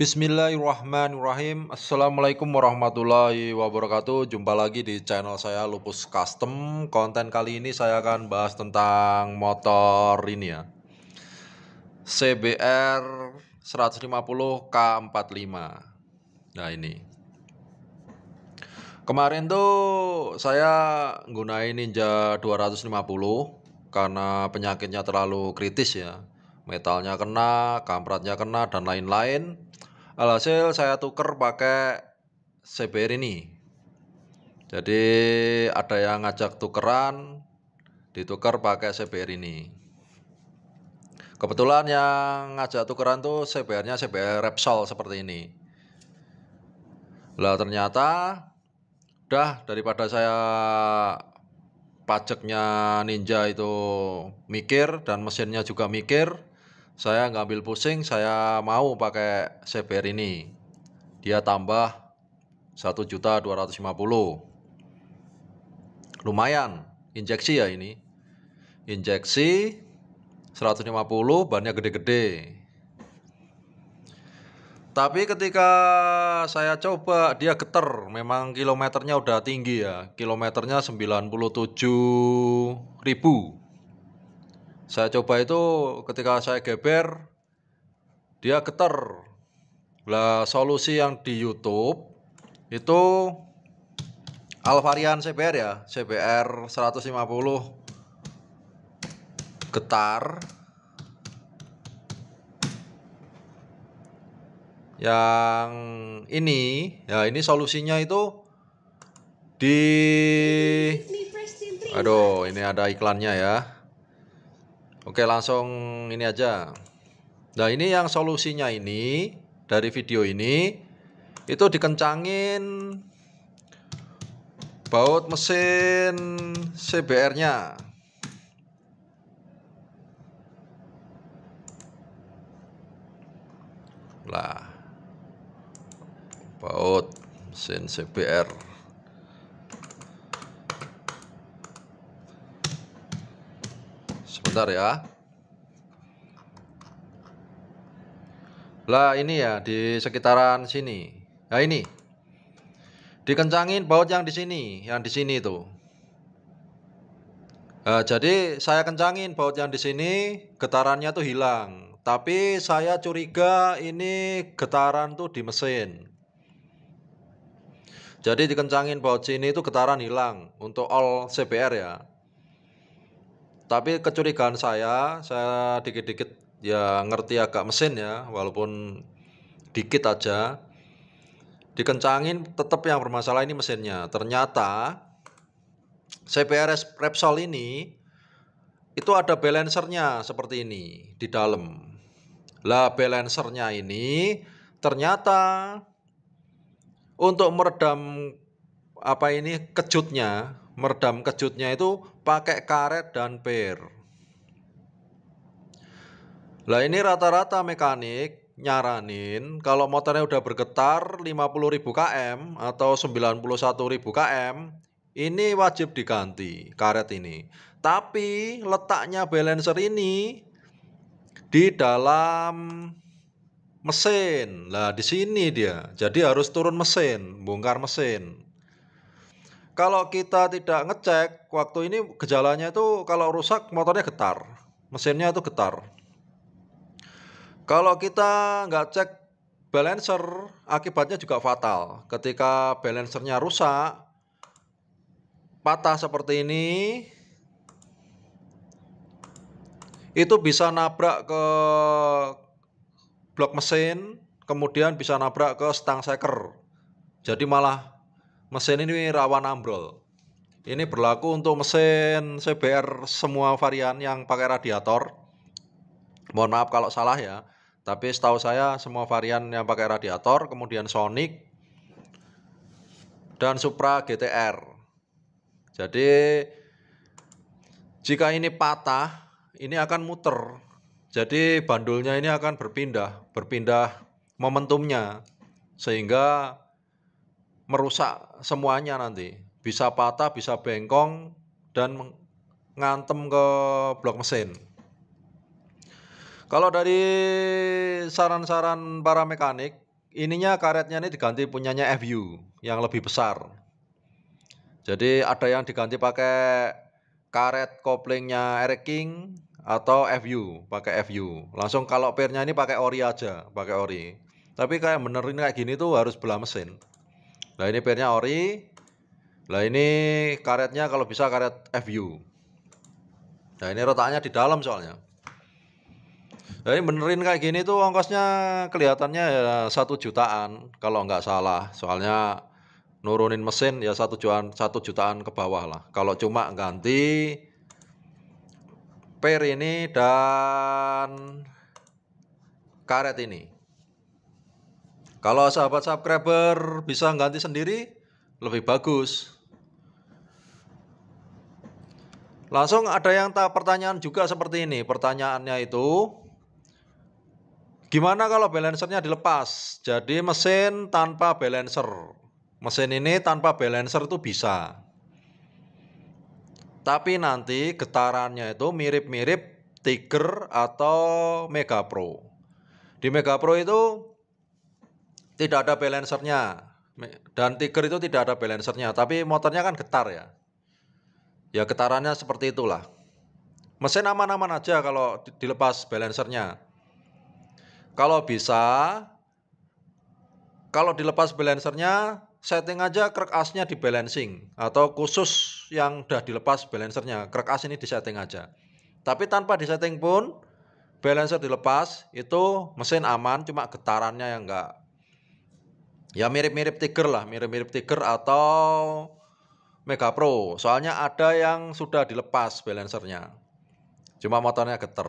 Bismillahirrahmanirrahim Assalamualaikum warahmatullahi wabarakatuh Jumpa lagi di channel saya Lupus Custom Konten kali ini saya akan bahas tentang motor ini ya CBR 150K45 Nah ini Kemarin tuh saya gunain Ninja 250 Karena penyakitnya terlalu kritis ya Metalnya kena, kampratnya kena, dan lain-lain Alhasil saya tuker pakai CBR ini. Jadi ada yang ngajak tukeran, ditukar pakai CBR ini. Kebetulan yang ngajak tukeran tuh CBR-nya CBR Repsol seperti ini. Lah ternyata udah daripada saya pajaknya ninja itu mikir dan mesinnya juga mikir saya nggak ambil pusing saya mau pakai CBR ini dia tambah 1.250 lumayan injeksi ya ini injeksi 150 bannya gede-gede tapi ketika saya coba dia geter memang kilometernya udah tinggi ya kilometernya 97 ribu saya coba itu ketika saya geber dia getar lah solusi yang di YouTube itu alvarian CBR ya CBR 150 getar yang ini ya ini solusinya itu di aduh ini ada iklannya ya Oke, langsung ini aja. Nah, ini yang solusinya ini dari video ini itu dikencangin baut mesin CBR-nya. Lah. Baut mesin CBR. besar ya lah ini ya di sekitaran sini nah ini dikencangin baut yang di sini yang di sini itu nah, jadi saya kencangin baut yang di sini getarannya tuh hilang tapi saya curiga ini getaran tuh di mesin jadi dikencangin baut sini itu getaran hilang untuk all CBR ya tapi kecurigaan saya saya dikit-dikit ya ngerti agak mesin ya walaupun dikit aja dikencangin tetap yang bermasalah ini mesinnya ternyata CPRS Repsol ini itu ada balancernya seperti ini di dalam lah balancernya ini ternyata untuk meredam apa ini kejutnya meredam kejutnya itu pakai karet dan per. Lah ini rata-rata mekanik nyaranin kalau motornya udah bergetar 50.000 km atau 91.000 km ini wajib diganti karet ini. Tapi letaknya balancer ini di dalam mesin. Lah di sini dia. Jadi harus turun mesin, bongkar mesin kalau kita tidak ngecek waktu ini gejalanya itu kalau rusak motornya getar, mesinnya itu getar. Kalau kita nggak cek balancer, akibatnya juga fatal. Ketika balancernya rusak, patah seperti ini, itu bisa nabrak ke blok mesin, kemudian bisa nabrak ke stang seker. Jadi malah mesin ini rawan ambrol. Ini berlaku untuk mesin CBR semua varian yang pakai radiator. Mohon maaf kalau salah ya, tapi setahu saya semua varian yang pakai radiator, kemudian Sonic dan Supra GTR. Jadi jika ini patah, ini akan muter. Jadi bandulnya ini akan berpindah, berpindah momentumnya sehingga merusak semuanya nanti. Bisa patah, bisa bengkong, dan ngantem ke blok mesin. Kalau dari saran-saran para mekanik, ininya karetnya ini diganti punyanya FU yang lebih besar. Jadi ada yang diganti pakai karet koplingnya Eric King atau FU, pakai FU. Langsung kalau pernya ini pakai ori aja, pakai ori. Tapi kayak benerin kayak gini tuh harus belah mesin. Nah ini pernya ori. Nah ini karetnya kalau bisa karet FU. Nah ini rotaknya di dalam soalnya. Nah ini benerin kayak gini tuh ongkosnya kelihatannya ya satu jutaan kalau nggak salah. Soalnya nurunin mesin ya satu jutaan satu jutaan ke bawah lah. Kalau cuma ganti per ini dan karet ini. Kalau sahabat subscriber bisa ganti sendiri, lebih bagus. Langsung ada yang tak pertanyaan juga seperti ini. Pertanyaannya itu, gimana kalau balancernya dilepas? Jadi mesin tanpa balancer. Mesin ini tanpa balancer itu bisa. Tapi nanti getarannya itu mirip-mirip Tiger atau Mega Pro. Di Mega Pro itu tidak ada balancernya dan Tiger itu tidak ada balancernya tapi motornya kan getar ya ya getarannya seperti itulah mesin aman-aman aja kalau dilepas balancernya kalau bisa kalau dilepas balancernya setting aja krek asnya di balancing atau khusus yang udah dilepas balancernya krek as ini di setting aja tapi tanpa di setting pun balancer dilepas itu mesin aman cuma getarannya yang enggak ya mirip-mirip Tiger lah, mirip-mirip Tiger atau Mega Pro. Soalnya ada yang sudah dilepas balancernya. Cuma motornya geter.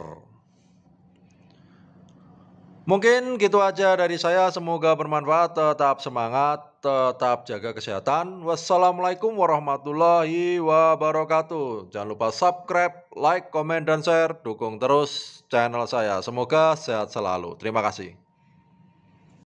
Mungkin gitu aja dari saya. Semoga bermanfaat. Tetap semangat, tetap jaga kesehatan. Wassalamualaikum warahmatullahi wabarakatuh. Jangan lupa subscribe, like, komen, dan share. Dukung terus channel saya. Semoga sehat selalu. Terima kasih.